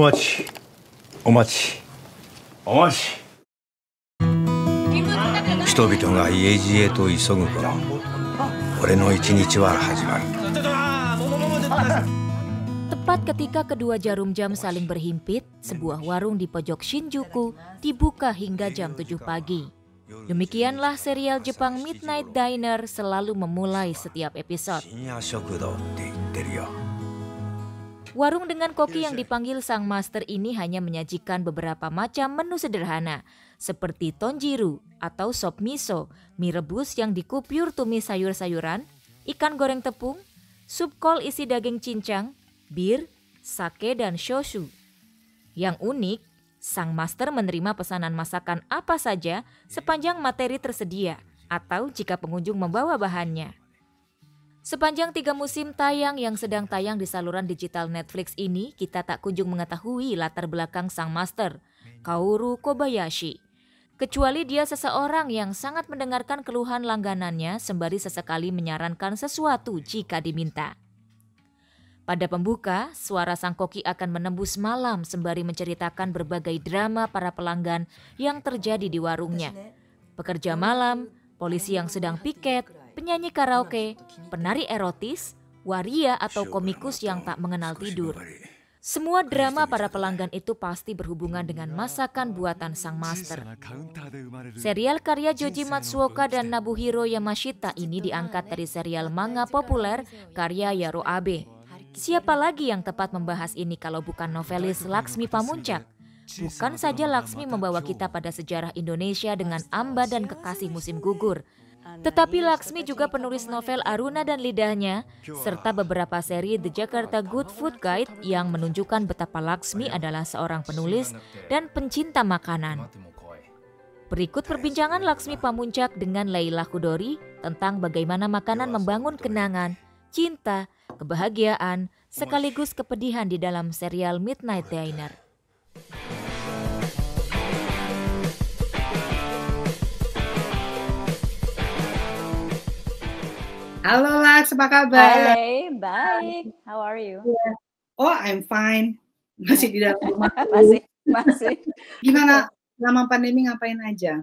お待ちお待ちお待ち人々が家路へと急ぐ頃俺の一日は始まる Tepat ketika kedua jarum jam saling berhimpit, sebuah warung di pojok Shinjuku dibuka hingga jam 7 pagi. Demikianlah serial Jepang Midnight Diner selalu memulai setiap episode. Warung dengan koki iya, yang dipanggil sang master ini hanya menyajikan beberapa macam menu sederhana, seperti tonjiru atau sop miso, mie rebus yang dikupyur tumis sayur-sayuran, ikan goreng tepung, sup kol isi daging cincang, bir, sake, dan shoshu. Yang unik, sang master menerima pesanan masakan apa saja sepanjang materi tersedia atau jika pengunjung membawa bahannya. Sepanjang tiga musim tayang yang sedang tayang di saluran digital Netflix ini, kita tak kunjung mengetahui latar belakang sang master, Kaoru Kobayashi. Kecuali dia seseorang yang sangat mendengarkan keluhan langganannya sembari sesekali menyarankan sesuatu jika diminta. Pada pembuka, suara sang koki akan menembus malam sembari menceritakan berbagai drama para pelanggan yang terjadi di warungnya. Pekerja malam, polisi yang sedang piket, penyanyi karaoke, penari erotis, waria atau komikus yang tak mengenal tidur. Semua drama para pelanggan itu pasti berhubungan dengan masakan buatan sang master. Serial karya Joji Matsuoka dan Nabuhiro Yamashita ini diangkat dari serial manga populer karya Yaro Abe. Siapa lagi yang tepat membahas ini kalau bukan novelis Laksmi Pamuncak? Bukan saja Laksmi membawa kita pada sejarah Indonesia dengan Amba dan Kekasih Musim Gugur, tetapi Laksmi juga penulis novel Aruna dan Lidahnya, serta beberapa seri The Jakarta Good Food Guide yang menunjukkan betapa Laksmi adalah seorang penulis dan pencinta makanan. Berikut perbincangan Laksmi Pamuncak dengan Laila Kudori tentang bagaimana makanan membangun kenangan, cinta, kebahagiaan, sekaligus kepedihan di dalam serial Midnight Diner. Halo Lats, apa kabar? Hai, baik. How are you? Iya. Oh, I'm fine. Masih di dalam rumah. masih, masih. Gimana selama pandemi ngapain aja?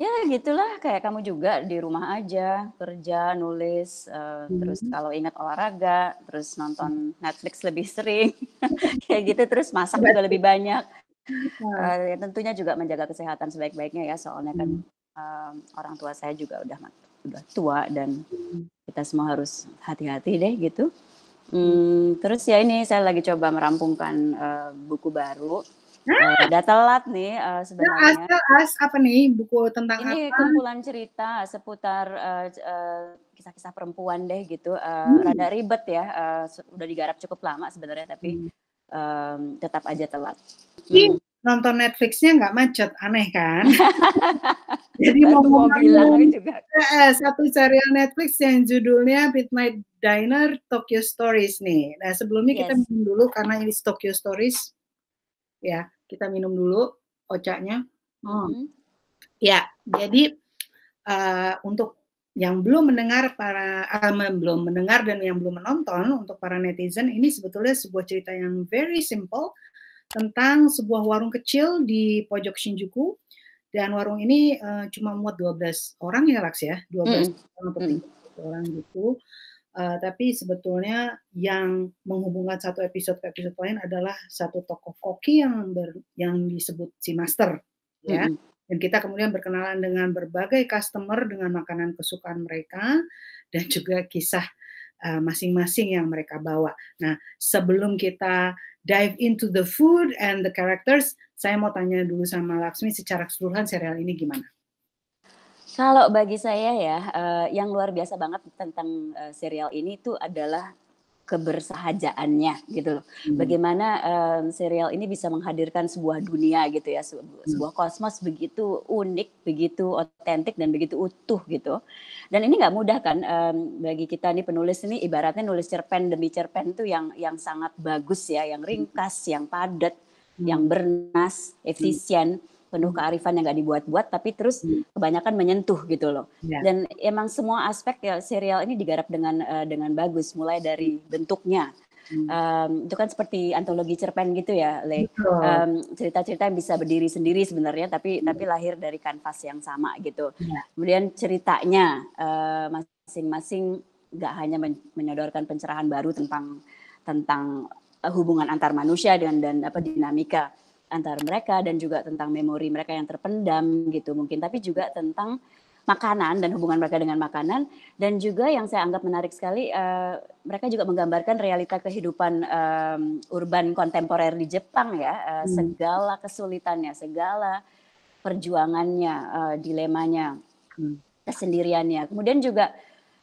Ya gitulah, kayak kamu juga di rumah aja, kerja, nulis, uh, hmm. terus kalau ingat olahraga, terus nonton Netflix lebih sering, kayak gitu, terus masak juga lebih banyak. Uh, ya tentunya juga menjaga kesehatan sebaik-baiknya ya, soalnya kan um, orang tua saya juga udah mati udah tua dan hmm. kita semua harus hati-hati deh gitu. Hmm. hmm, terus ya ini saya lagi coba merampungkan uh, buku baru. Uh, udah telat nih uh, sebenarnya. As, as, apa nih buku tentang ini apa? Ini kumpulan cerita seputar uh, uh, kisah-kisah perempuan deh gitu. Uh, hmm. Rada ribet ya. Uh, udah digarap cukup lama sebenarnya tapi hmm. um, tetap aja telat. Hmm nonton Netflixnya nggak macet, aneh kan? Jadi mau bilang juga. Eh, satu serial Netflix yang judulnya Midnight Diner Tokyo Stories nih. Nah sebelumnya yes. kita minum dulu karena ini Tokyo Stories, ya kita minum dulu ocaknya. Hmm. Mm -hmm. Ya, jadi uh, untuk yang belum mendengar para uh, belum mendengar dan yang belum menonton untuk para netizen ini sebetulnya sebuah cerita yang very simple tentang sebuah warung kecil di pojok Shinjuku dan warung ini uh, cuma muat 12 orang ya Laks ya 12 mm. orang atau mm. orang gitu uh, tapi sebetulnya yang menghubungkan satu episode ke episode lain adalah satu tokoh koki yang ber, yang disebut si master mm. ya dan kita kemudian berkenalan dengan berbagai customer dengan makanan kesukaan mereka dan juga kisah eh, masing-masing uh, masing -masing yang mereka bawa. Nah, sebelum kita dive into the food and the characters, saya mau tanya dulu sama Laksmi secara keseluruhan serial ini gimana? Kalau bagi saya ya, uh, yang luar biasa banget tentang uh, serial ini itu adalah kebersahajaannya gitu loh. Hmm. Bagaimana um, serial ini bisa menghadirkan sebuah dunia gitu ya, hmm. sebuah, kosmos begitu unik, begitu otentik dan begitu utuh gitu. Dan ini nggak mudah kan um, bagi kita nih penulis ini ibaratnya nulis cerpen demi cerpen tuh yang yang sangat bagus ya, yang hmm. ringkas, yang padat, hmm. yang bernas, hmm. efisien. Hmm penuh kearifan yang gak dibuat-buat tapi terus hmm. kebanyakan menyentuh gitu loh yeah. dan emang semua aspek ya serial ini digarap dengan uh, dengan bagus mulai dari hmm. bentuknya Hmm. Um, itu kan seperti antologi cerpen gitu ya, Le. Um, cerita-cerita yang bisa berdiri sendiri sebenarnya, tapi hmm. tapi lahir dari kanvas yang sama gitu. Ya. Kemudian ceritanya uh, masing-masing gak hanya men- menyodorkan pencerahan baru tentang tentang eh, hubungan antar manusia dan dan apa dinamika antara mereka dan juga tentang memori mereka yang terpendam gitu mungkin tapi juga tentang makanan dan hubungan mereka dengan makanan dan juga yang saya anggap menarik sekali uh, mereka juga menggambarkan realita kehidupan um, urban kontemporer di Jepang ya uh, hmm. segala kesulitannya segala perjuangannya uh, dilemanya hmm. kesendiriannya kemudian juga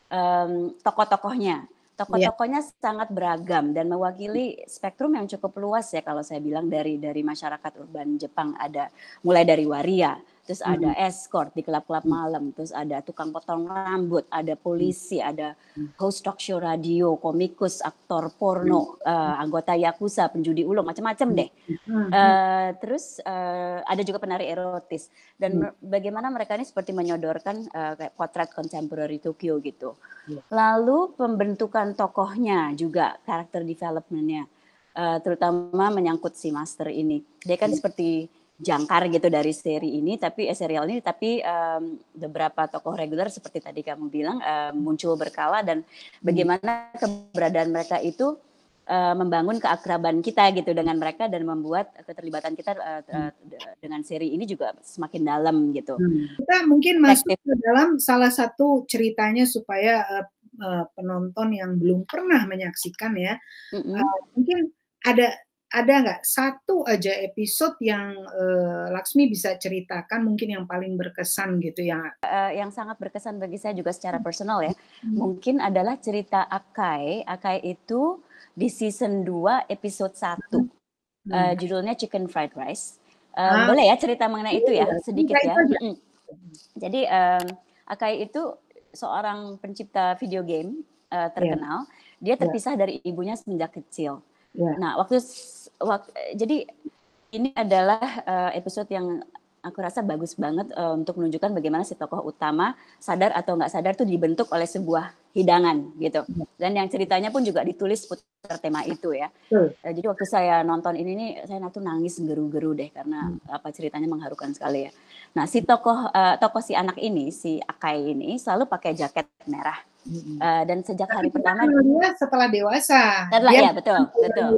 um, tokoh-tokohnya Iya. Tokoh-tokohnya yeah. sangat beragam dan mewakili spektrum yang cukup luas ya kalau saya bilang dari dari masyarakat urban Jepang ada mulai dari waria terus hmm. ada escort di klub-klub mm. malam, terus ada tukang potong rambut, ada polisi, mm. ada mm. host talk show radio, komikus, aktor porno, uh, anggota yakuza, penjudi ulung, macam-macam deh. Uh, terus uh, ada juga penari erotis dan bagaimana mereka ini seperti menyodorkan uh, kayak potret contemporary Tokyo gitu. Iya. Lalu pembentukan tokohnya juga karakter developmentnya, uh, terutama menyangkut si master ini. Dia kan iya. seperti jangkar gitu dari seri ini tapi eh, serial ini tapi um, beberapa tokoh reguler seperti tadi kamu bilang um, muncul berkala dan bagaimana keberadaan mereka itu uh, membangun keakraban kita gitu dengan mereka dan membuat keterlibatan kita uh, dengan seri ini juga semakin dalam gitu. Hmm. Kita mungkin masuk ke dalam salah satu ceritanya supaya uh, uh, penonton yang belum pernah menyaksikan ya mm -hmm. uh, mungkin ada ada nggak satu aja episode yang uh, Laksmi bisa ceritakan mungkin yang paling berkesan gitu ya? Uh, yang sangat berkesan bagi saya juga secara personal ya, hmm. mungkin adalah cerita Akai. Akai itu di season 2 episode 1, hmm. uh, judulnya Chicken Fried Rice. Uh, ah. Boleh ya cerita mengenai itu ya, iya, iya. sedikit ya. Hmm. Jadi uh, Akai itu seorang pencipta video game uh, terkenal. Yeah. Dia terpisah yeah. dari ibunya semenjak kecil. Yeah. Nah, waktu waktu, jadi ini adalah uh, episode yang aku rasa bagus banget uh, untuk menunjukkan bagaimana si tokoh utama sadar atau nggak sadar tuh dibentuk oleh sebuah hidangan gitu. Dan yang ceritanya pun juga ditulis putar tema itu ya. Uh, jadi waktu saya nonton ini nih saya nato nangis geru-geru deh karena hmm. apa ceritanya mengharukan sekali ya. Nah, si tokoh uh, tokoh si anak ini, si Akai ini selalu pakai jaket merah Uh, dan sejak Tapi hari pertama setelah dewasa. Setelah ya betul, betul.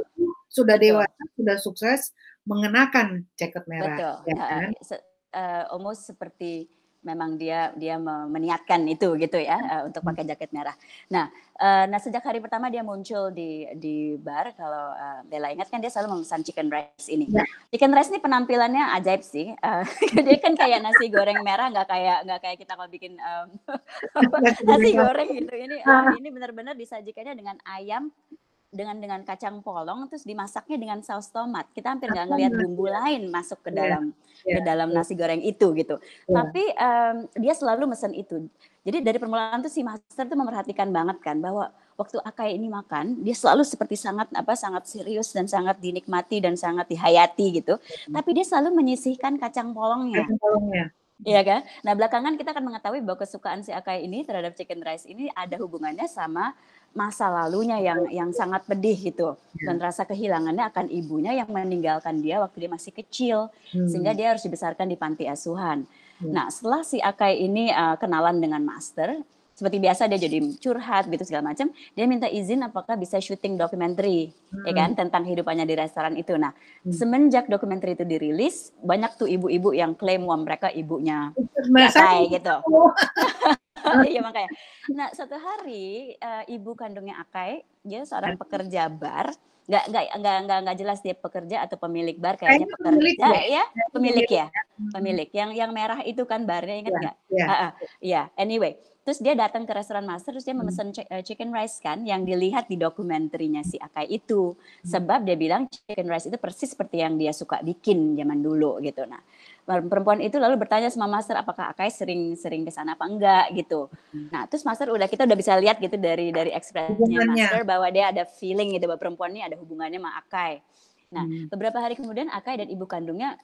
Sudah betul. dewasa, sudah sukses mengenakan jaket merah. Betul. Ya kan? uh, eh, uh, almost seperti memang dia dia meniatkan itu gitu ya hmm. eh, untuk pakai jaket merah. Nah, uh, nah sejak hari pertama dia muncul di di bar kalau uh, Bella ingat kan dia selalu memesan chicken rice ini. Ya. Chicken rice ini penampilannya ajaib sih. Uh, dia kan kayak nasi goreng merah nggak kayak nggak kayak kita kalau bikin um, nasi goreng gitu. Ini uh, ini benar-benar disajikannya dengan ayam dengan dengan kacang polong terus dimasaknya dengan saus tomat kita hampir nggak ngelihat bumbu lain masuk ke iya, dalam yeah. Yeah. ke dalam iya. nasi goreng itu gitu yeah. tapi um, dia selalu mesen itu jadi dari permulaan tuh si master tuh memperhatikan banget kan bahwa waktu Akai ini makan dia selalu seperti sangat apa sangat serius dan sangat dinikmati dan sangat dihayati gitu mm. tapi dia selalu menyisihkan kacang polongnya, kacang polongnya. Iya kan? Nah, belakangan kita akan mengetahui bahwa kesukaan si Akai ini terhadap chicken rice ini ada hubungannya sama masa lalunya yang yang sangat pedih gitu. Iya. Dan rasa kehilangannya akan ibunya yang meninggalkan dia waktu dia masih kecil hmm. sehingga dia harus dibesarkan di panti asuhan. Hmm. Nah, setelah si Akai ini uh, kenalan dengan master, seperti biasa dia jadi curhat gitu segala macam dia minta izin apakah bisa syuting dokumenter ya hmm. ya kan tentang hidupannya di restoran itu nah hmm. semenjak dokumenter itu dirilis banyak tuh ibu-ibu yang klaim wah mereka ibunya kayak gitu Iya makanya. Nah satu hari uh, ibu kandungnya Akai dia seorang hmm. pekerja bar, Gak, nggak nggak nggak nggak jelas dia pekerja atau pemilik bar kayaknya Kayaknya pekerja pemilik ya, ya pemilik ya hmm. pemilik yang yang merah itu kan barnya ingat iya, nggak? Ya, ya. Uh, uh, yeah. anyway terus dia datang ke restoran master terus dia hmm. memesan eh, chicken rice kan yang dilihat di dokumenternya si Akai itu hmm. sebab dia bilang chicken rice itu persis seperti yang dia suka bikin zaman dulu gitu nah perempuan itu lalu bertanya sama master apakah Akai sering-sering ke sana apa enggak gitu hmm. nah terus master udah kita udah bisa lihat gitu dari dari ekspresinya master bahwa dia ada feeling gitu bahwa perempuan ini ada hubungannya sama Akai Nah, beberapa hari kemudian Akai dan ibu kandungnya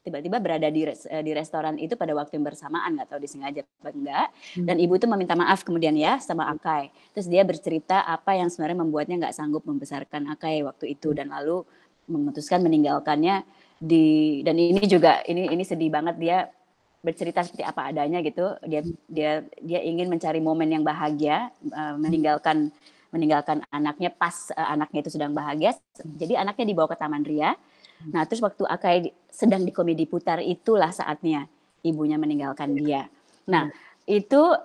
tiba-tiba berada di res, eh, di restoran itu pada waktu yang bersamaan nggak tahu disengaja apa enggak hmm. dan ibu itu meminta maaf kemudian ya sama Akai terus dia bercerita apa yang sebenarnya membuatnya nggak sanggup membesarkan Akai waktu itu dan lalu memutuskan meninggalkannya di dan ini juga ini ini sedih banget dia bercerita seperti apa adanya gitu dia dia dia ingin mencari momen yang bahagia uh, meninggalkan meninggalkan anaknya pas uh, anaknya itu sedang bahagia jadi anaknya dibawa ke Taman Ria Nah terus waktu Akai sedang di komedi putar itulah saatnya ibunya meninggalkan dia. Nah itu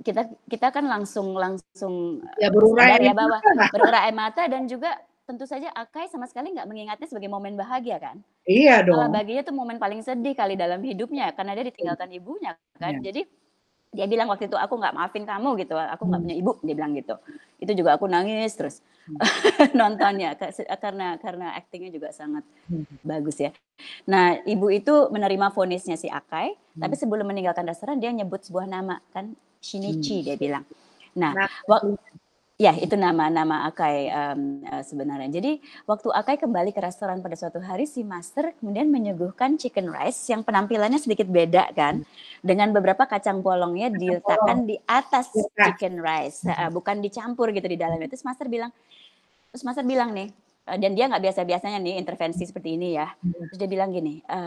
kita kita kan langsung langsung ya, berurai ya bahwa berurai mata dan juga tentu saja Akai sama sekali nggak mengingatnya sebagai momen bahagia kan? Iya dong. Kalau baginya tuh momen paling sedih kali dalam hidupnya karena dia ditinggalkan ibunya kan. Ya. Jadi dia bilang waktu itu aku nggak maafin kamu gitu aku nggak hmm. punya ibu dia bilang gitu itu juga aku nangis terus hmm. nontonnya karena karena aktingnya juga sangat hmm. bagus ya nah ibu itu menerima fonisnya si Akai tapi sebelum meninggalkan restoran dia nyebut sebuah nama kan Shinichi dia bilang nah, nah waktu iya. Ya, itu nama-nama Akai um, sebenarnya. Jadi, waktu Akai kembali ke restoran pada suatu hari, si master kemudian menyuguhkan chicken rice yang penampilannya sedikit beda kan, dengan beberapa kacang polongnya diletakkan di atas chicken rice, mm-hmm. eh, bukan dicampur gitu di dalamnya. Terus master bilang, terus master bilang nih, eh, dan dia nggak biasa-biasanya nih intervensi seperti ini ya. Mm-hmm. Terus dia bilang gini, e,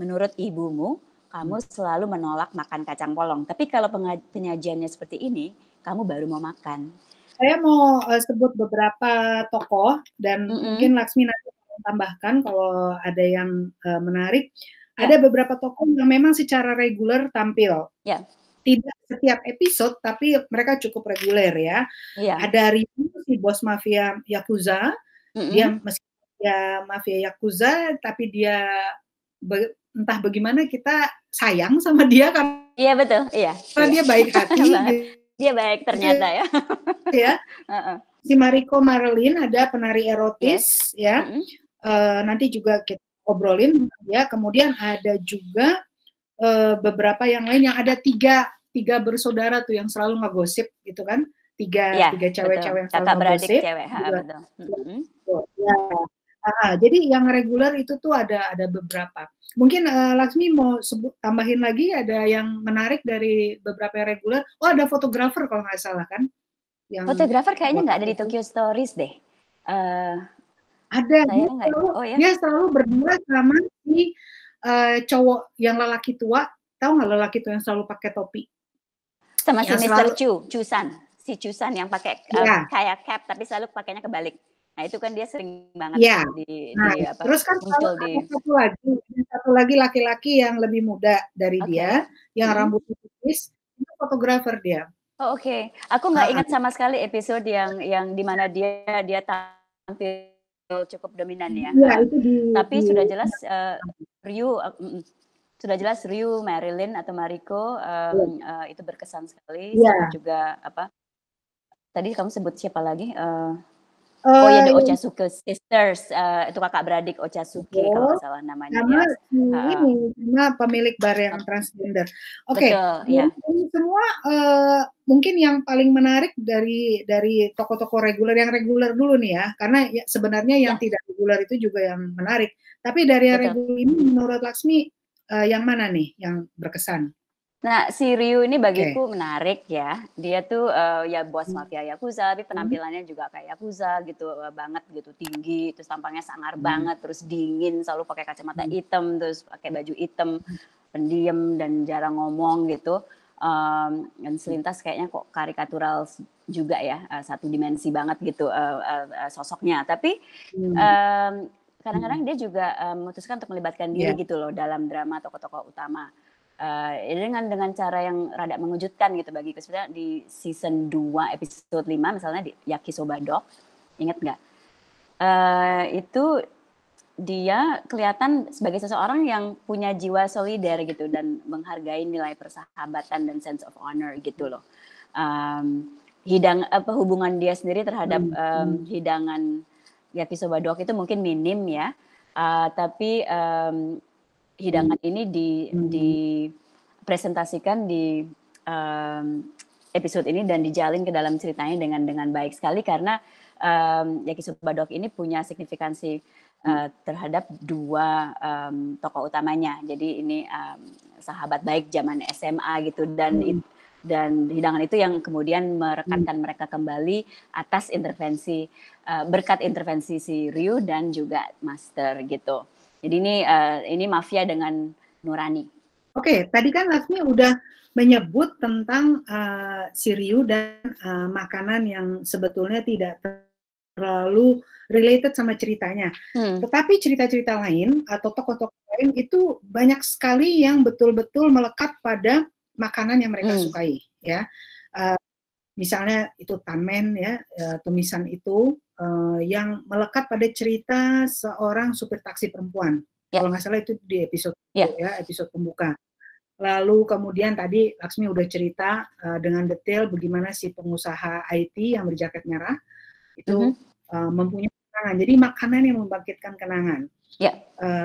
menurut ibumu kamu mm-hmm. selalu menolak makan kacang polong, tapi kalau penyajiannya seperti ini, kamu baru mau makan saya mau uh, sebut beberapa tokoh dan mm -hmm. mungkin Laksmi nanti tambahkan kalau ada yang uh, menarik. Yeah. Ada beberapa tokoh yang memang secara reguler tampil. Yeah. Tidak setiap episode, tapi mereka cukup reguler ya. Yeah. Ada Ryu, si bos mafia Yakuza. Mm -hmm. Dia dia mafia Yakuza, tapi dia be, entah bagaimana kita sayang sama dia karena Iya betul, iya. Karena iya. dia baik hati, iya. gitu. Iya baik ternyata iya. ya. ya. Si Mariko Marlin ada penari erotis yes. ya. Mm-hmm. Uh, nanti juga kita obrolin ya. Kemudian ada juga uh, beberapa yang lain yang ada tiga tiga bersaudara tuh yang selalu ngegosip gitu kan. Tiga ya, tiga cewek-cewek yang selalu ngegosip. cewek. Ha, betul. Mm-hmm. Aha, Jadi yang reguler itu tuh ada ada beberapa. Mungkin uh, Laksmi mau sebut, tambahin lagi ada yang menarik dari beberapa yang reguler. Oh ada fotografer kalau nggak salah kan? Yang fotografer kayaknya nggak ada di Tokyo Stories deh. Uh, ada. Dia selalu, oh, ya? dia selalu berdua sama si uh, cowok yang lelaki tua. Tahu nggak lelaki tua yang selalu pakai topi? Sama yang si Mr. Chu, Chusan. Si Chusan yang pakai uh, ya. kayak cap tapi selalu pakainya kebalik. Nah itu kan dia sering banget ya. di, nah, di apa, terus kan kalau di satu lagi satu lagi laki-laki yang lebih muda dari okay. dia yang hmm. rambut tipis itu fotografer dia. Oh, Oke, okay. aku nggak nah. ingat sama sekali episode yang yang dimana dia dia tampil cukup dominan ya. ya itu di, Tapi di, sudah jelas uh, Ryu uh, sudah jelas Ryu Marilyn atau Mariko um, ya. uh, itu berkesan sekali. Ya. juga apa? Tadi kamu sebut siapa lagi? Uh, Oh uh, ya The Suke Sisters uh, itu kakak beradik Ocha oh, kalau nggak salah namanya. Nama ya. ini uh, pemilik bar yang transgender. Oke. Okay. ya. Semua uh, mungkin yang paling menarik dari dari toko-toko reguler yang reguler dulu nih ya karena ya, sebenarnya yang ya. tidak reguler itu juga yang menarik. Tapi dari yang reguler ini menurut Laksmi uh, yang mana nih yang berkesan? Nah, si Ryu ini bagiku okay. menarik ya. Dia tuh uh, ya bos hmm. mafia Yakuza, tapi hmm. penampilannya juga kayak Yakuza gitu uh, banget gitu, tinggi, terus tampangnya sangar hmm. banget, terus dingin, selalu pakai kacamata hmm. hitam, terus pakai baju hitam, pendiam dan jarang ngomong gitu. Um, dan selintas kayaknya kok karikatural juga ya, uh, satu dimensi banget gitu uh, uh, uh, sosoknya. Tapi um, kadang-kadang dia juga um, memutuskan untuk melibatkan diri yeah. gitu loh dalam drama tokoh-tokoh utama uh, eh, dengan dengan cara yang rada mengejutkan gitu bagi kesudah di season 2 episode 5 misalnya di Yakisoba Dog ingat nggak uh, itu dia kelihatan sebagai seseorang yang punya jiwa solider gitu dan menghargai nilai persahabatan dan sense of honor gitu loh um, hidang apa hubungan dia sendiri terhadap um, hidangan yakisoba dog itu mungkin minim ya uh, tapi um, hidangan ini di hmm. dipresentasikan di um, episode ini dan dijalin ke dalam ceritanya dengan dengan baik sekali karena um, Yakisubadok ini punya signifikansi uh, terhadap dua um, tokoh utamanya. Jadi ini um, sahabat baik zaman SMA gitu dan hmm. dan hidangan itu yang kemudian merekatkan hmm. mereka kembali atas intervensi uh, berkat intervensi si Ryu dan juga Master gitu. Jadi ini uh, ini mafia dengan nurani. Oke, okay, tadi kan Lasmi udah menyebut tentang uh, eh, siriu dan uh, makanan yang sebetulnya tidak terlalu related sama ceritanya. Hmm. Tetapi cerita-cerita lain atau tokoh-tokoh lain itu banyak sekali yang betul-betul melekat pada makanan yang mereka hmm. sukai, ya. Uh, misalnya itu Tanmen ya e, tumisan itu e, yang melekat pada cerita seorang supir taksi perempuan. ya. Kalau nggak salah itu di episode ya. Itu ya episode pembuka. Lalu kemudian tadi Laksmi udah cerita e, dengan detail bagaimana si pengusaha IT yang berjaket merah itu uh-huh. mempunyai kenangan. Jadi makanan yang membangkitkan kenangan. ya.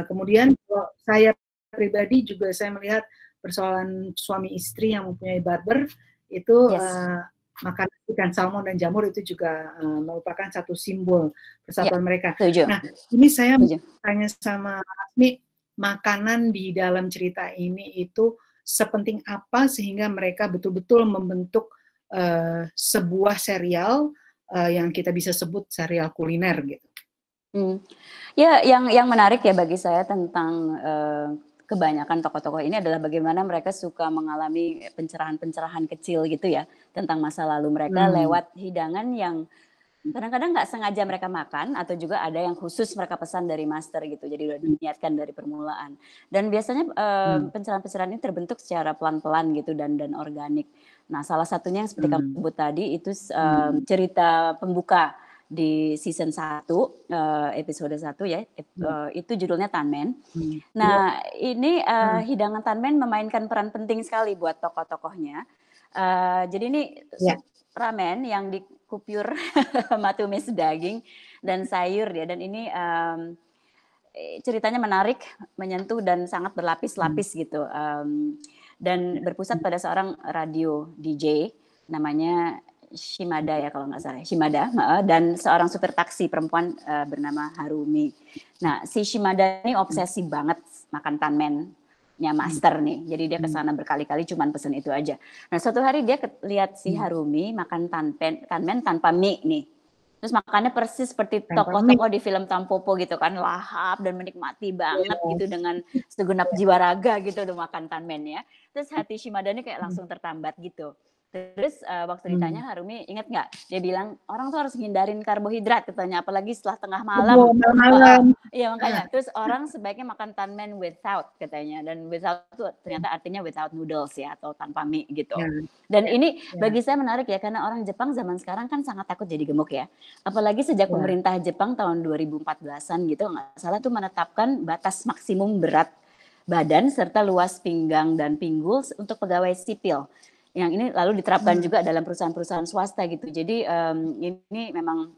kemudian kalau saya pribadi juga saya melihat persoalan suami istri yang mempunyai barber itu yes. Makanan ikan salmon dan jamur itu juga uh, merupakan satu simbol persatuan ya, mereka. Tujuh. Nah, ini saya tanya sama Asmi, makanan di dalam cerita ini itu sepenting apa sehingga mereka betul-betul membentuk uh, sebuah serial uh, yang kita bisa sebut serial kuliner gitu. Hmm. Ya, yang yang menarik ya bagi saya tentang uh, kebanyakan tokoh-tokoh ini adalah bagaimana mereka suka mengalami pencerahan-pencerahan kecil gitu ya tentang masa lalu mereka hmm. lewat hidangan yang kadang-kadang nggak sengaja mereka makan atau juga ada yang khusus mereka pesan dari master gitu jadi udah diniatkan dari permulaan dan biasanya eh, hmm. pencerahan-pencerahan ini terbentuk secara pelan-pelan gitu dan dan organik nah salah satunya yang seperti hmm. kamu sebut tadi itu eh, hmm. cerita pembuka di season 1 uh, eh, episode 1 ya hmm. uh, itu judulnya Tanmen. Hmm. Nah, iya. ini uh, hmm. hidangan Tanmen memainkan peran penting sekali buat tokoh-tokohnya. Uh, jadi ini yeah. Ya. ramen yang dikupur matumis daging dan sayur ya dan ini um, ceritanya menarik, menyentuh dan sangat berlapis-lapis hmm. gitu. Um, dan berpusat hmm. pada seorang radio DJ namanya Shimada ya kalau nggak salah, Shimada dan seorang supir taksi perempuan uh, bernama Harumi. Nah, si Shimada ini obsesi hmm. banget makan tanmen tanmennya hmm. master nih. Jadi dia kesana hmm. sana berkali-kali cuman pesen itu aja. Nah, suatu hari dia lihat si hmm. Harumi makan tanpen, tanmen tanpa mie nih. Terus makannya persis seperti tokoh-tokoh di film Tampopo gitu kan, lahap dan menikmati banget gitu dengan segenap jiwa raga gitu udah makan tanmen ya. Terus hati Shimada ini kayak langsung tertambat gitu. Terus uh, waktu hmm. ditanya Harumi ingat nggak? Dia bilang orang tuh harus hindarin karbohidrat katanya, apalagi setelah tengah malam. Oh, malam. Uh, iya makanya. Terus orang sebaiknya makan tanmen without katanya dan without tuh ternyata artinya without noodles ya atau tanpa mie gitu. Hmm. Dan ini yeah. bagi saya menarik ya karena orang Jepang zaman sekarang kan sangat takut jadi gemuk ya. Apalagi sejak yeah. pemerintah Jepang tahun 2014-an gitu nggak salah tuh menetapkan batas maksimum berat badan serta luas pinggang dan pinggul untuk pegawai sipil yang ini lalu diterapkan juga dalam perusahaan-perusahaan swasta gitu. Jadi um, ini memang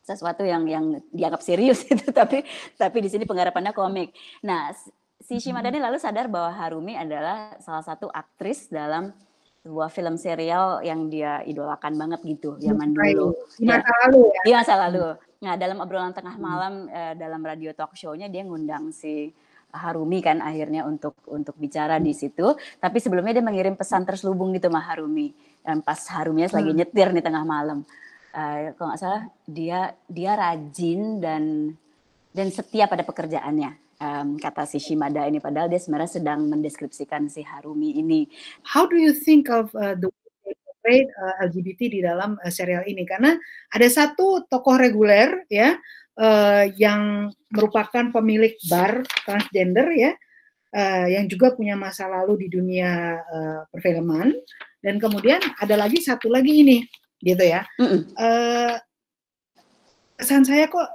sesuatu yang yang dianggap serius itu tapi tapi di sini penggarapannya komik. Nah, si mm-hmm. Shimadani lalu sadar bahwa Harumi adalah salah satu aktris dalam sebuah film serial yang dia idolakan banget gitu zaman dulu. Ya. Ya? Iya masa lalu ya. masa lalu. Nah, dalam obrolan tengah mm-hmm. malam hmm. dalam radio talk show-nya dia ngundang si Harumi kan akhirnya untuk untuk bicara di situ. Tapi sebelumnya dia mengirim pesan terselubung gitu sama Harumi. Dan pas Harumnya lagi hmm. nyetir nih tengah malam. Uh, kalau nggak salah dia dia rajin dan dan setia pada pekerjaannya. Um, kata si Shimada ini padahal dia sebenarnya sedang mendeskripsikan si Harumi ini. How do you think of uh, the uh, LGBT di dalam uh, serial ini karena ada satu tokoh reguler ya uh, yang merupakan pemilik bar transgender ya, uh, yang juga punya masa lalu di dunia uh, perfilman. Dan kemudian ada lagi satu lagi ini, gitu ya. Mm Uh, kesan saya kok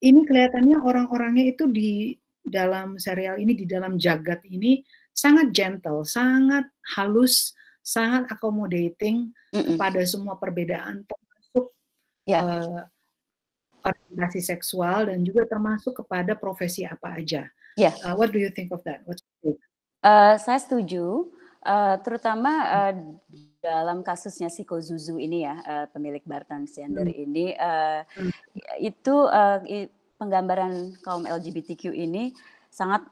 ini kelihatannya orang-orangnya itu di dalam serial ini di dalam jagat ini sangat gentle, sangat halus, sangat accommodating mm -mm. pada semua perbedaan termasuk yeah. Ya orientasi seksual dan juga termasuk kepada profesi apa aja. Yeah. Uh, what do you think of that? What's your Uh, saya setuju, uh, terutama uh, dalam kasusnya si Zuzu ini ya, uh, pemilik bar Sender hmm. ini, uh, hmm. itu uh, penggambaran kaum LGBTQ ini sangat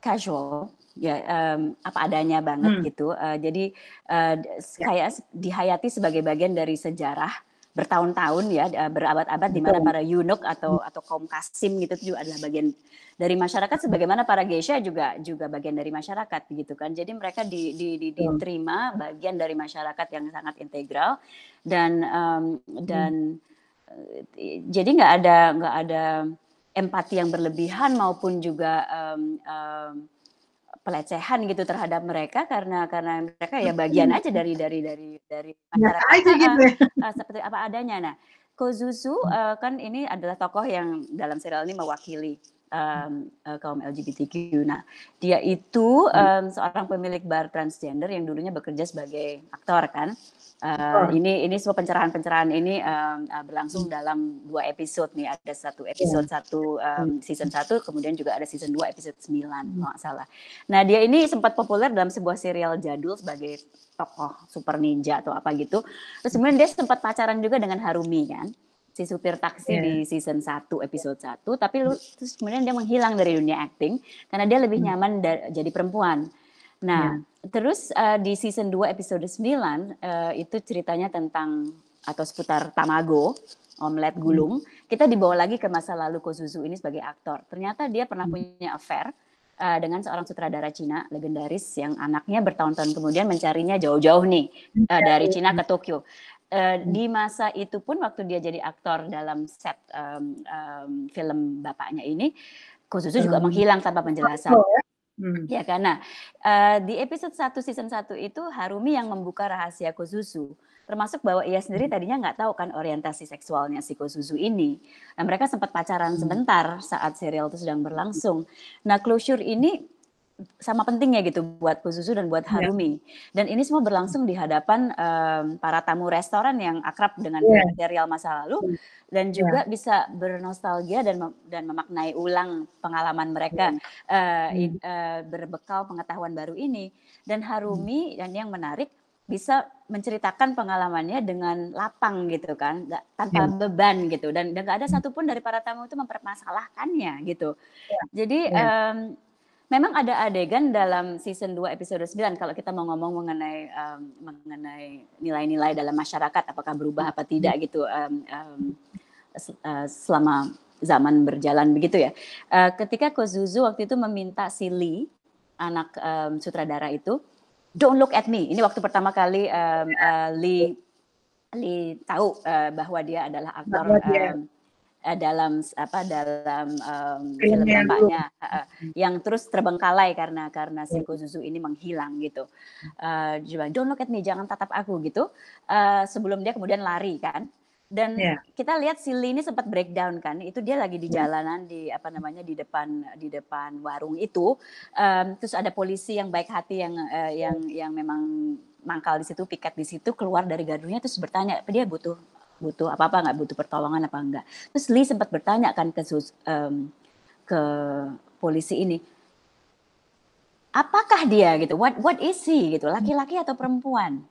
casual, ya um, apa adanya banget hmm. gitu. Uh, jadi uh, ya. kayak dihayati sebagai bagian dari sejarah bertahun-tahun ya eh, berabad-abad di mana para yunuk atau hmm. atau kaum kasim gitu juga adalah bagian dari masyarakat sebagaimana para geisha juga juga bagian dari masyarakat gitu kan jadi mereka di, di, di, diterima bagian dari masyarakat yang sangat integral dan um, dan hmm. jadi nggak ada nggak ada empati yang berlebihan maupun juga um, um, pelecehan gitu terhadap mereka karena karena mereka ya bagian aja dari dari dari dari masyarakat gitu ya. uh, seperti apa adanya. Nah, Kozuzu uh, kan ini adalah tokoh yang dalam serial ini mewakili um, uh, kaum LGBTQ. Nah, dia itu um, seorang pemilik bar transgender yang dulunya bekerja sebagai aktor kan. Uh, oh. ini ini semua pencerahan-pencerahan ini um, uh, berlangsung dalam dua episode nih ada satu episode hmm. satu um, season satu kemudian juga ada season dua episode sembilan hmm. nggak salah. Nah dia ini sempat populer dalam sebuah serial jadul sebagai tokoh super ninja atau apa gitu. Terus kemudian dia sempat pacaran juga dengan Harumi kan si supir taksi yeah. di iya. season 1 episode 1 tapi lu, terus kemudian dia menghilang dari dunia akting karena dia lebih hmm. nyaman da- jadi perempuan Nah, yeah. terus uh, di season 2 episode 9 uh, eh, itu ceritanya tentang atau seputar tamago, omelet hmm. gulung. Mm. Kita dibawa lagi ke masa lalu Kozuzu ini sebagai aktor. Ternyata dia pernah hmm. punya affair eh, dengan seorang sutradara Cina legendaris yang anaknya bertahun-tahun kemudian mencarinya jauh-jauh nih iya. dari Cina ke Tokyo. Hmm. di masa itu pun waktu dia jadi aktor dalam set um, um, film bapaknya ini, Kozuzu juga menghilang tanpa penjelasan. Hmm. Ya karena uh, eh, di episode 1 season 1 itu Harumi yang membuka rahasia Kozuzu. Termasuk bahwa ia sendiri hmm. tadinya nggak tahu kan orientasi seksualnya si Kozuzu ini. Nah, mereka sempat pacaran hmm. sebentar saat serial itu sedang berlangsung. Nah, closure ini sama pentingnya gitu buat Bu dan buat iya. Harumi. Yeah. Dan ini semua berlangsung di hadapan um, para tamu restoran yang akrab dengan yeah. Iya. serial masa lalu iya. dan juga yeah. bisa bernostalgia dan mem dan memaknai ulang pengalaman mereka yeah. uh, uh, berbekal pengetahuan baru ini. Dan Harumi mm. dan yang menarik bisa menceritakan pengalamannya dengan lapang gitu kan tanpa hmm. beban gitu dan gak ada satupun dari para tamu itu mempermasalahkannya gitu yeah. jadi yeah. Um, memang ada adegan dalam season 2 episode 9 kalau kita mau ngomong mengenai um, mengenai nilai-nilai dalam masyarakat apakah berubah apa tidak hmm. gitu um, um, selama zaman berjalan begitu ya. Uh, ketika Kozuzu waktu itu meminta si Lee anak um, sutradara itu don't look at me. Ini waktu pertama kali um, uh, Lee Lee tahu uh, bahwa dia adalah aktor um, Eh, dalam apa dalam um, film dampaknya uh, yang terus terbengkalai karena karena si iya. Zuzu ini menghilang gitu. Uh, don't look at me, jangan tatap aku gitu. Uh, sebelum dia kemudian lari kan. Dan yeah. kita lihat Lee ini sempat breakdown kan, itu dia lagi di iya. jalanan di apa namanya di depan di depan warung itu, um, terus ada polisi yang baik hati yang uh, yang yang memang mangkal di situ, piket di situ, keluar dari gardunya terus bertanya, dia butuh butuh apa-apa nggak butuh pertolongan apa enggak terus Lee sempat bertanya kan ke um, ke polisi ini apakah dia gitu what what is he gitu laki-laki atau perempuan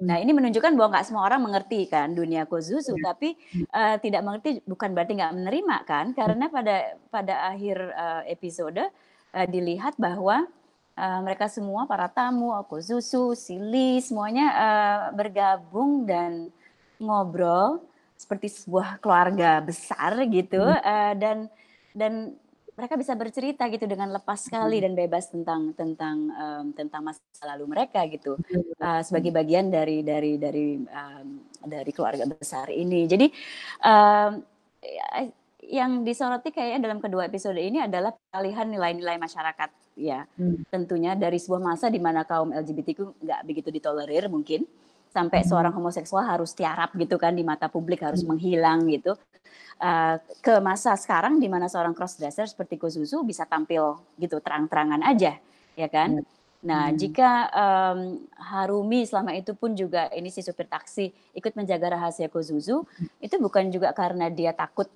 Nah, ini menunjukkan bahwa nggak semua orang mengerti kan dunia kozuzu, ya. tapi uh, tidak mengerti bukan berarti nggak menerima kan, karena pada pada akhir uh, episode uh, dilihat bahwa uh, mereka semua para tamu, kozuzu, sili, semuanya uh, bergabung dan ngobrol seperti sebuah keluarga besar gitu hmm. uh, dan dan mereka bisa bercerita gitu dengan lepas sekali hmm. dan bebas tentang tentang um, tentang masa lalu mereka gitu uh, sebagai bagian dari dari dari um, dari keluarga besar ini jadi um, yang disoroti kayaknya dalam kedua episode ini adalah peralihan nilai-nilai masyarakat ya hmm. tentunya dari sebuah masa di mana kaum LGBTQ nggak begitu ditolerir mungkin sampai hmm. seorang homoseksual harus tiarap gitu kan di mata publik harus menghilang gitu uh, ke masa sekarang di mana seorang crossdresser seperti Kozuzu bisa tampil gitu terang-terangan aja ya kan iya. nah hmm. jika um, Harumi selama itu pun juga ini si supir taksi ikut menjaga rahasia Kozuzu hmm. itu bukan juga karena dia takut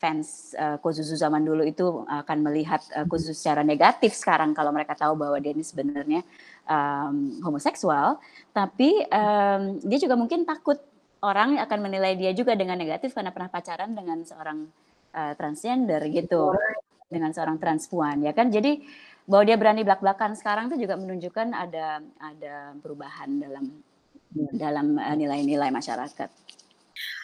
fans uh, eh, Kozuzu zaman dulu itu akan melihat uh, eh, Kozuzu secara negatif sekarang kalau mereka tahu bahwa dia ini sebenarnya um, homoseksual, tapi um, dia juga mungkin takut orang akan menilai dia juga dengan negatif karena pernah pacaran dengan seorang uh, transgender gitu, dengan seorang transpuan ya kan. Jadi bahwa dia berani belak-belakan sekarang itu juga menunjukkan ada ada perubahan dalam dalam eh, nilai-nilai masyarakat.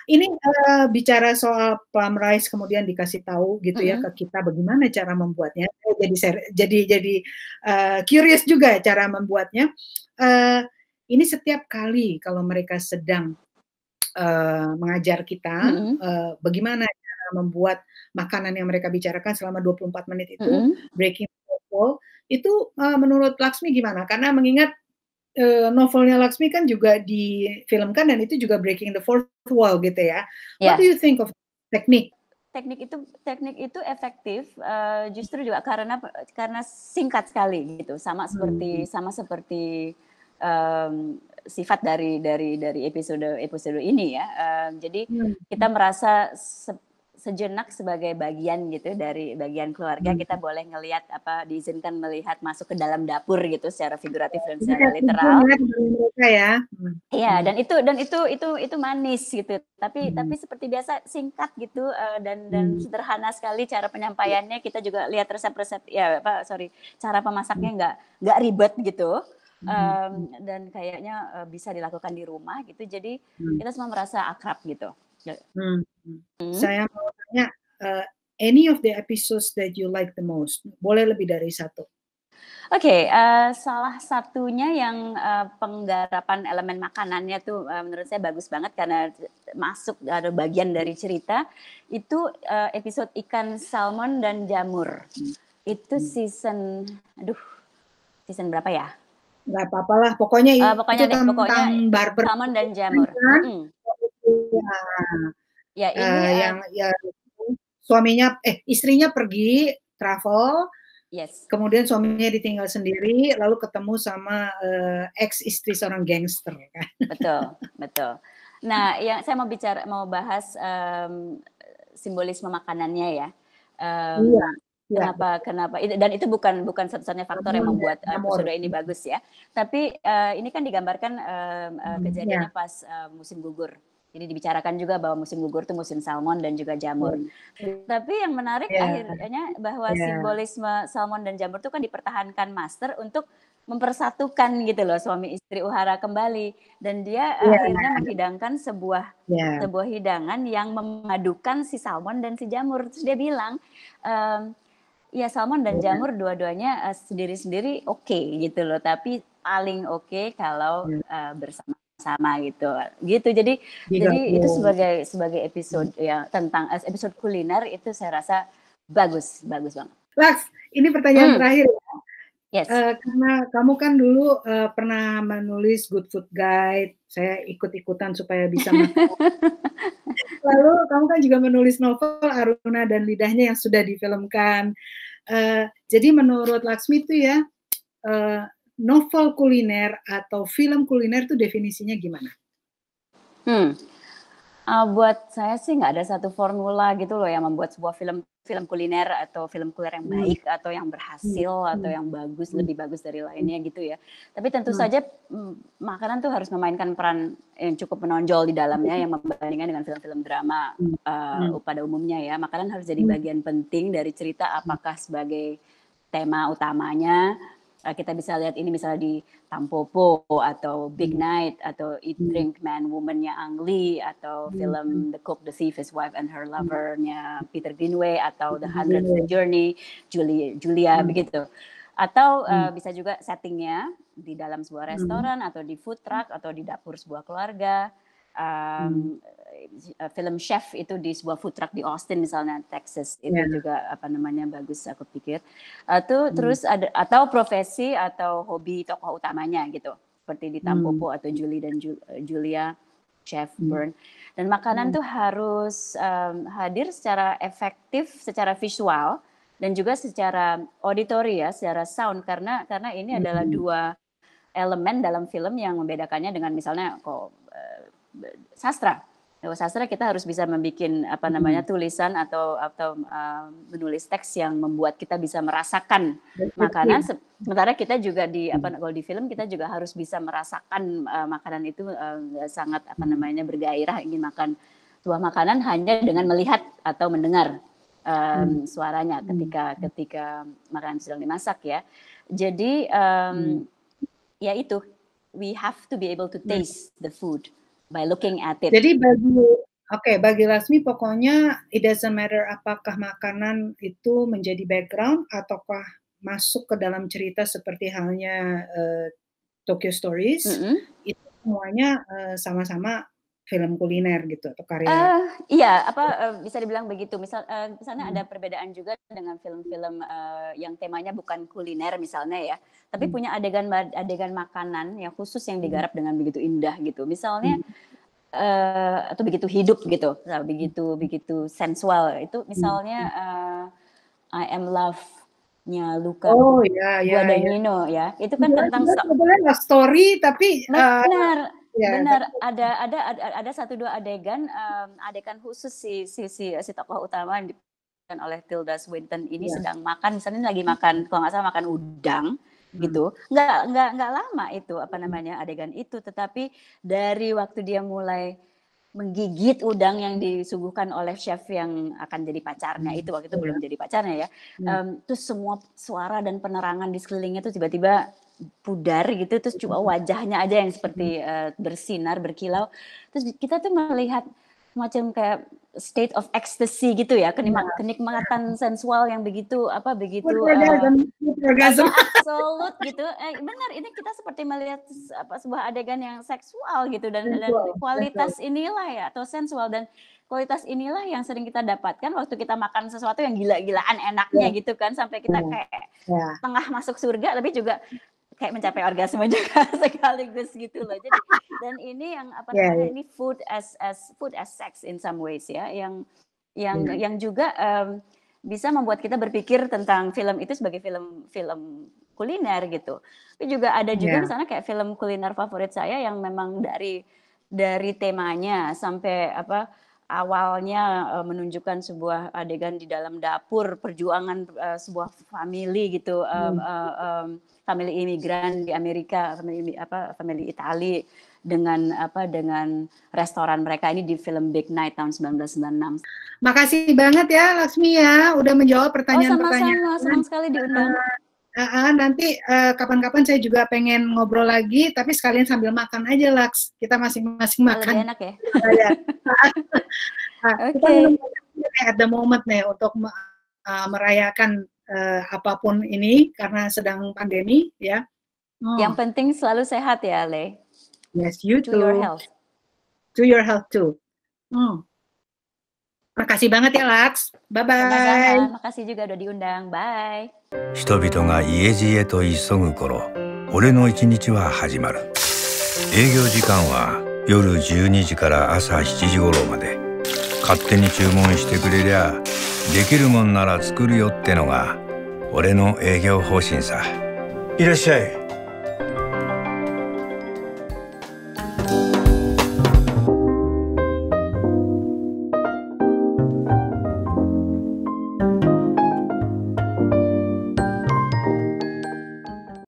Ini uh, bicara soal plum rice kemudian dikasih tahu gitu uh -huh. ya ke kita bagaimana cara membuatnya. Jadi jadi jadi uh, eh, curious juga cara membuatnya. Uh, ini setiap kali kalau mereka sedang uh, mengajar kita uh -huh. uh, bagaimana cara membuat makanan yang mereka bicarakan selama 24 menit itu uh -huh. breaking protocol itu uh, menurut Laksmi gimana? Karena mengingat uh, novelnya Laksmi kan juga difilmkan dan itu juga breaking the fourth wall gitu ya. Yes. What do you think of teknik? Teknik itu teknik itu efektif uh, justru juga karena karena singkat sekali gitu sama seperti hmm. sama seperti um, sifat dari dari dari episode episode ini ya. Um, jadi hmm. kita merasa sejenak sebagai bagian gitu dari bagian keluarga hmm. kita boleh ngelihat apa diizinkan melihat masuk ke dalam dapur gitu secara figuratif dan secara literal. Ya? Hmm. Iya ya. Iya dan itu dan itu itu itu manis gitu. Tapi hmm. tapi seperti biasa singkat gitu uh, dan dan hmm. sederhana sekali cara penyampaiannya. Kita juga lihat resep-resep ya pak sorry cara pemasaknya nggak nggak ribet gitu um, dan kayaknya uh, bisa dilakukan di rumah gitu jadi hmm. kita semua merasa akrab gitu Ya. Hmm. hmm. Saya mau tanya, uh, any of the episodes that you like the most? Boleh lebih dari satu. Oke, okay, uh, eh, salah satunya yang uh, penggarapan elemen makanannya tuh uh, menurut saya bagus banget karena masuk ada bagian dari cerita itu uh, episode ikan salmon dan jamur. Hmm. Itu hmm. season aduh, season berapa ya? Gak apa-apalah, pokoknya uh, pokoknya itu deh, tentang pokoknya barber salmon dan jamur. Hmm. Iya. Ya ini uh, yang ya suaminya eh istrinya pergi travel. Yes. Kemudian suaminya ditinggal sendiri, lalu ketemu sama uh, ex istri seorang gangster. Ya kan? Betul, betul. Nah, yang saya mau bicara, mau bahas um, simbolisme makanannya ya. Um, iya. Kenapa, ya. kenapa? Dan itu bukan bukan satu-satunya faktor yang membuat uh, episode ini bagus ya. Tapi uh, ini kan digambarkan uh, uh, kejadiannya ya. pas uh, musim gugur jadi dibicarakan juga bahwa musim gugur itu musim salmon dan juga jamur. Hmm. Tapi yang menarik yeah. akhirnya bahwa yeah. simbolisme salmon dan jamur itu kan dipertahankan master untuk mempersatukan gitu loh suami istri Uhara kembali dan dia yeah. Iya. akhirnya menghidangkan sebuah yeah. sebuah hidangan yang memadukan si salmon dan si jamur. Terus dia bilang ehm, ya salmon dan yeah. jamur dua-duanya uh, sendiri-sendiri oke okay, gitu loh, tapi paling oke okay kalau uh, bersama sama gitu gitu jadi iya, jadi ya. itu sebagai sebagai episode ya tentang eh, episode kuliner itu saya rasa bagus bagus banget Laks ini pertanyaan hmm. terakhir ya. yes. uh, karena kamu kan dulu uh, pernah menulis good food guide saya ikut ikutan supaya bisa lalu kamu kan juga menulis novel Aruna dan lidahnya yang sudah difilmkan uh, jadi menurut Laksmi itu ya uh, novel kuliner atau film kuliner itu definisinya gimana? Hmm. Uh, buat saya sih nggak ada satu formula gitu loh yang membuat sebuah film film kuliner atau film kuliner yang hmm. baik hmm. atau yang berhasil hmm. atau yang bagus hmm. lebih bagus dari lainnya gitu ya. Tapi tentu hmm. saja hmm, makanan tuh harus memainkan peran yang cukup menonjol di dalamnya yang membandingkan dengan film-film drama uh, hmm. pada umumnya ya. Makanan harus jadi bagian penting dari cerita apakah sebagai tema utamanya Eh, kita bisa lihat ini misalnya di Tampopo atau Big hmm. Night atau Eat hmm. Drink Man Woman-nya Ang Lee atau hmm. film The Cook, The Thief, His Wife and Her Lover-nya Peter Greenway atau The Hundred Journey Julia, Julia begitu atau uh, bisa juga settingnya di dalam sebuah restoran atau di food truck atau di dapur sebuah keluarga um, hmm. Eh, film chef itu di sebuah food truck di Austin misalnya Texas itu yeah. juga apa namanya bagus aku pikir atau eh, hmm. terus ada atau profesi atau hobi tokoh utamanya gitu seperti di Tampopo hmm. atau Julie dan eh, Julia chef hmm. burn dan makanan hmm. tuh harus um, hadir secara efektif secara visual dan juga secara auditory ya, secara sound karena karena ini -hmm. adalah dua elemen dalam film yang membedakannya dengan misalnya kok sastra. Lewat ya, sastra kita harus bisa membuat apa namanya tulisan atau atau uh, menulis teks yang membuat kita bisa merasakan makanan. Sementara kita juga di apa kalau di film kita juga harus bisa merasakan uh, makanan itu uh, sangat apa namanya bergairah ingin makan sebuah makanan hanya dengan melihat atau mendengar um, mm. suaranya mm. ketika ketika makanan sedang dimasak ya. Jadi um, mm. ya itu we have to be able to taste the food by looking at it. Jadi bagi oke okay, bagi Lasmi pokoknya it doesn't matter apakah makanan itu menjadi background ataukah masuk ke dalam cerita seperti halnya uh, Tokyo Stories mm -hmm. itu semuanya eh, sama-sama uh, sama -sama film kuliner gitu atau karya uh, iya apa uh, bisa dibilang begitu misal uh, eh, misalnya hmm. ada perbedaan juga dengan film-film uh, yang temanya bukan kuliner misalnya ya tapi hmm. punya adegan adegan makanan yang khusus yang hmm. digarap hmm. dengan begitu indah gitu misalnya hmm. uh, atau begitu hidup gitu begitu begitu sensual itu hmm. misalnya uh, I am love nya Luka oh, ya, ya, ya, Nino ya itu kan ya, tentang benar, sebenarnya story tapi benar uh, Ya, Benar, ada ada ada satu dua adegan um, adegan khusus si si si, si tokoh utama yang diperankan oleh Tilda Swinton ini ya. sedang makan misalnya lagi makan kalau nggak salah makan udang hmm. gitu. Nggak nggak nggak lama itu apa namanya adegan itu tetapi dari waktu dia mulai menggigit udang yang disuguhkan oleh chef yang akan jadi pacarnya hmm. itu waktu itu belum iya. jadi pacarnya ya. Um, terus semua suara dan penerangan di sekelilingnya itu tiba-tiba pudar gitu terus cuma wajahnya aja yang seperti uh, bersinar berkilau terus kita tuh melihat macam kayak state of ecstasy gitu ya kenikmat, iya. kenikmatan sensual yang begitu apa begitu orgasm, uh, eh, absolut gitu eh, benar ini kita seperti melihat apa sebuah adegan yang seksual gitu dan, dan kualitas inilah ya atau sensual dan kualitas inilah yang sering kita dapatkan waktu kita makan sesuatu yang gila-gilaan enaknya yeah. gitu kan sampai kita iya. kayak yeah. tengah masuk surga tapi juga kayak mencapai orgasme juga sekaligus gitu loh. Jadi dan ini yang apa iya, namanya yeah. ini food as as food as sex in some ways ya yang yang hmm. yang juga um, bisa membuat kita berpikir tentang film itu sebagai film film kuliner gitu. Tapi juga ada juga yeah. misalnya kayak film kuliner favorit saya yang memang dari dari temanya sampai apa awalnya uh, menunjukkan sebuah adegan di dalam dapur perjuangan uh, sebuah family gitu eh, hmm. uh, um, family imigran di Amerika family apa family Itali dengan apa dengan restoran mereka ini di film Big Night tahun 1996. Makasih banget ya Laksmi ya udah menjawab oh, pertanyaan-pertanyaan. Oh, sama-sama, senang sekali diundang uh, nanti eh, kapan-kapan uh, saya juga pengen ngobrol lagi, tapi sekalian sambil makan aja Laks. Kita masing-masing makan. Lebih enak ya. nah, iya. okay. Kita ada moment nih untuk uh, merayakan uh, apapun ini karena sedang pandemi ya. Hmm. Yang penting selalu sehat ya, Le. Yes, you to too. your health. To your health too. Hmm. Makasih banget ya l a k Bye bye. Makasih juga udah diundang. Bye. 人々が家路へと急ぐ頃、俺の一日は始まる。営業時間は夜12時から朝7時頃まで。勝手に注文してくれりゃ、できるもんなら作るよってのが、俺の営業方針さ。いらっしゃい。